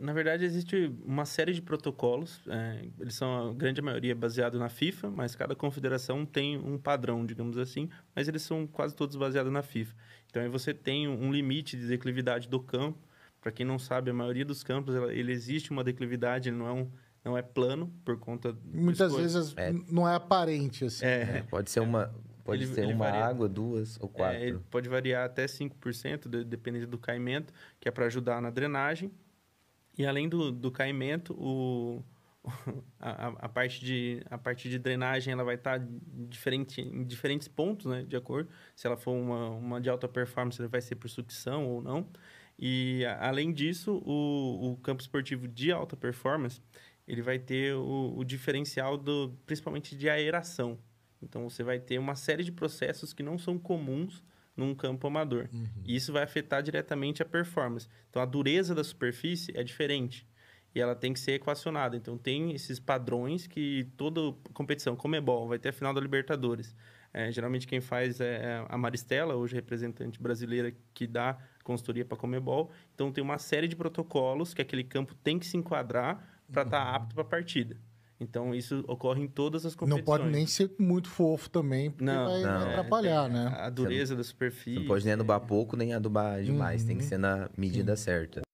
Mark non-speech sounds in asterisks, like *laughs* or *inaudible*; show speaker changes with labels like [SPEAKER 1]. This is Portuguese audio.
[SPEAKER 1] Na verdade, existe uma série de protocolos, é, eles são a grande maioria é baseado na FIFA, mas cada confederação tem um padrão, digamos assim, mas eles são quase todos baseados na FIFA. Então, aí você tem um limite de declividade do campo. Para quem não sabe, a maioria dos campos, ela, ele existe uma declividade, ele não é um não é plano por conta muitas vezes é.
[SPEAKER 2] não é aparente assim. É, é pode ser uma pode ele, ser ele uma varia. água,
[SPEAKER 1] duas ou é, quatro. É, ele pode variar até 5%, de, dependendo do caimento, que é para ajudar na drenagem. E além do, do caimento, o, *laughs* a, a, parte de, a parte de drenagem ela vai estar tá diferente, em diferentes pontos, né? De acordo. Se ela for uma, uma de alta performance, ela vai ser por sucção ou não. E, a, além disso, o, o campo esportivo de alta performance, ele vai ter o, o diferencial, do, principalmente de aeração. Então, você vai ter uma série de processos que não são comuns num campo amador. Uhum. E isso vai afetar diretamente a performance. Então, a dureza da superfície é diferente e ela tem que ser equacionada. Então, tem esses padrões que toda competição, como é bom, vai ter a final da Libertadores. É, geralmente quem faz é, é a Maristela, hoje representante brasileira que dá consultoria para a Comebol. Então tem uma série de protocolos que aquele campo tem que se enquadrar para estar tá uhum. tá apto para a partida. Então, isso ocorre em todas as competições. Não pode nem
[SPEAKER 3] ser muito fofo também, porque não, vai, não. É. atrapalhar, é, né? A
[SPEAKER 1] dureza não, da superfície.
[SPEAKER 2] Não pode nem adubar pouco, nem adubar demais. Uhum. Tem que uhum. ser na medida Sim. certa.